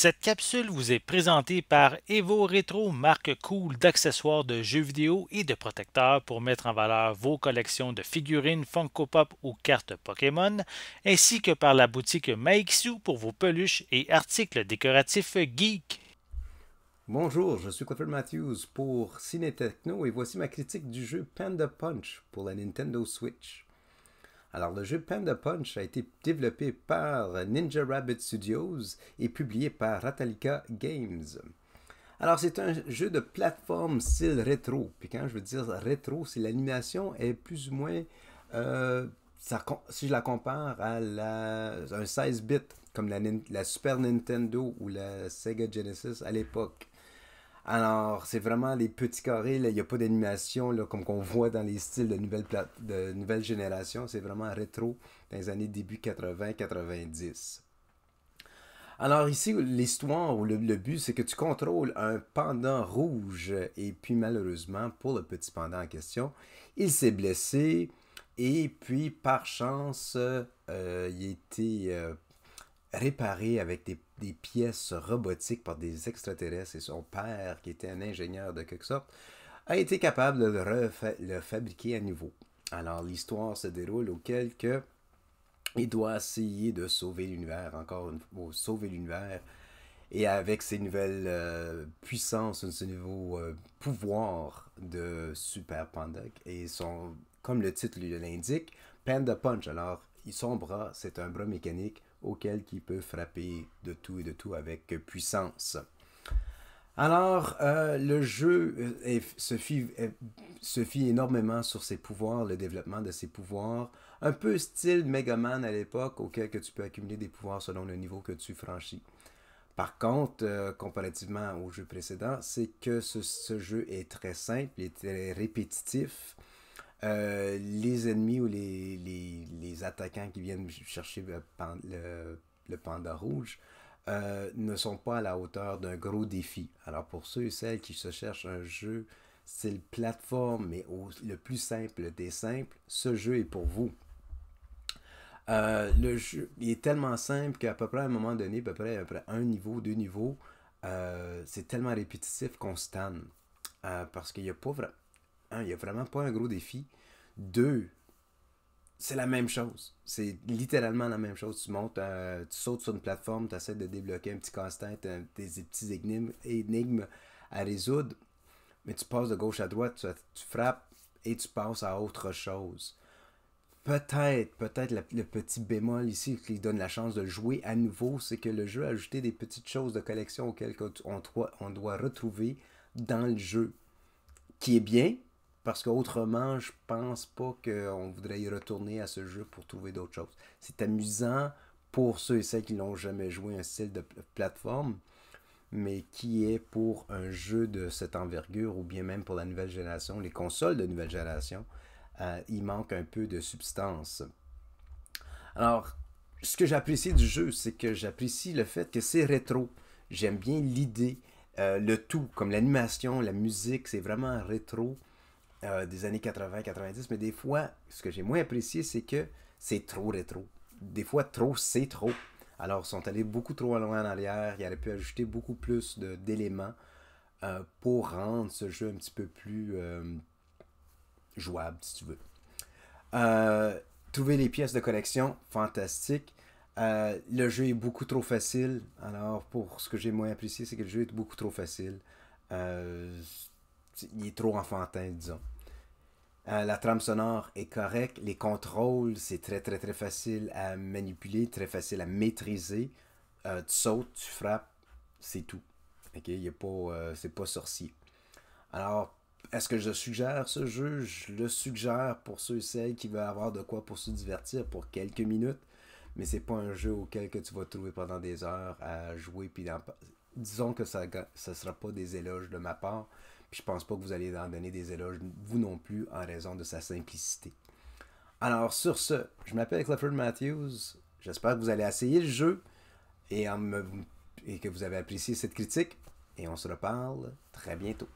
Cette capsule vous est présentée par Evo Retro, marque cool d'accessoires de jeux vidéo et de protecteurs pour mettre en valeur vos collections de figurines Funko Pop ou cartes Pokémon, ainsi que par la boutique Maixu pour vos peluches et articles décoratifs geek. Bonjour, je suis Clifford Matthews pour Ciné Techno et voici ma critique du jeu Panda Punch pour la Nintendo Switch. Alors, le jeu Panda Punch a été développé par Ninja Rabbit Studios et publié par Ratalika Games. Alors, c'est un jeu de plateforme style rétro. Puis quand je veux dire rétro, c'est l'animation est plus ou moins... Euh, si je la compare à un 16-bit, comme la Super Nintendo ou la Sega Genesis à l'époque. Alors, c'est vraiment les petits carrés, il n'y a pas d'animation comme qu'on voit dans les styles de nouvelle, de nouvelle génération. C'est vraiment rétro dans les années début 80-90. Alors ici, l'histoire ou le, but, c'est que tu contrôles un pendant rouge. Et puis malheureusement, pour le petit pendant en question, il s'est blessé. Et puis, par chance, euh, il était euh, réparé avec des, pièces robotiques par des extraterrestres et son père, qui était un ingénieur de quelque sorte, a été capable de le, fabriquer à nouveau. Alors l'histoire se déroule auquel que il doit essayer de sauver l'univers, encore une fois, sauver l'univers. Et avec ses nouvelles euh, puissances, ses nouveaux euh, pouvoirs de Super Panda, et son, comme le titre l'indique, Panda Punch. Alors, son bras, c'est un bras mécanique auquel il peut frapper de tout et de tout avec puissance. Alors, euh, le jeu euh, se, fie, énormément sur ses pouvoirs, le développement de ses pouvoirs. Un peu style Mega Man à l'époque, auquel tu peux accumuler des pouvoirs selon le niveau que tu franchis. Par contre, euh, comparativement au jeu précédent, c'est que ce, ce, jeu est très simple, il est très répétitif. Euh, les ennemis ou les, attaquants qui viennent chercher le, panda rouge euh, ne sont pas à la hauteur d'un gros défi. Alors pour ceux et celles qui se cherchent un jeu c'est style plateforme, mais le plus simple des simples, ce jeu est pour vous. Euh, le jeu il est tellement simple qu'à peu près à un moment donné, à peu près, un niveau, deux niveaux, c'est tellement répétitif qu'on parce qu'il n'y a pas vraiment un, hein, il n'y a vraiment pas un gros défi. Deux, c'est la même chose. C'est littéralement la même chose. Tu montes, euh, tu sautes sur une plateforme, tu essaies de débloquer un petit casse des petits énigmes, énigmes à résoudre, mais tu passes de gauche à droite, tu, frappes et tu passes à autre chose. Peut-être, peut-être le petit bémol ici qui donne la chance de jouer à nouveau, c'est que le jeu a ajouté des petites choses de collection auxquelles on doit, on doit retrouver dans le jeu. Qui est bien, parce qu'autrement, je pense pas qu'on voudrait y retourner à ce jeu pour trouver d'autres choses. C'est amusant pour ceux et celles qui n'ont jamais joué un style de plateforme, mais qui est pour un jeu de cette envergure ou bien même pour la nouvelle génération, les consoles de nouvelle génération, euh, il manque un peu de substance. Alors, ce que j'apprécie du jeu, c'est que j'apprécie le fait que c'est rétro. J'aime bien l'idée, euh, le tout, comme l'animation, la musique, c'est vraiment rétro. Euh, des années 80-90, mais des fois, ce que j'ai moins apprécié, c'est que c'est trop rétro. Des fois, trop, c'est trop. Alors, ils sont allés beaucoup trop loin en arrière. Ils auraient pu ajouter beaucoup plus d'éléments euh, pour rendre ce jeu un petit peu plus euh, jouable, si tu veux. trouver les pièces de collection, fantastique. le jeu est beaucoup trop facile. Alors, pour ce que j'ai moins apprécié, c'est que le jeu est beaucoup trop facile il est trop enfantin, disons. Euh, la trame sonore est correcte, les contrôles, c'est très très très facile à manipuler, très facile à maîtriser. Euh, tu sautes, tu frappes, c'est tout. Ok, pas, euh, c'est pas sorcier. Alors, est-ce que je suggère ce jeu Je le suggère pour ceux et celles qui veulent avoir de quoi pour se divertir pour quelques minutes, mais c'est pas un jeu auquel que tu vas trouver pendant des heures à jouer puis disons que ça ne sera pas des éloges de ma part. Puis je pense pas que vous allez en donner des éloges, vous non plus, en raison de sa simplicité. Alors sur ce, je m'appelle Clifford Matthews. J'espère que vous allez essayer le jeu et, et que vous avez apprécié cette critique. Et on se reparle très bientôt.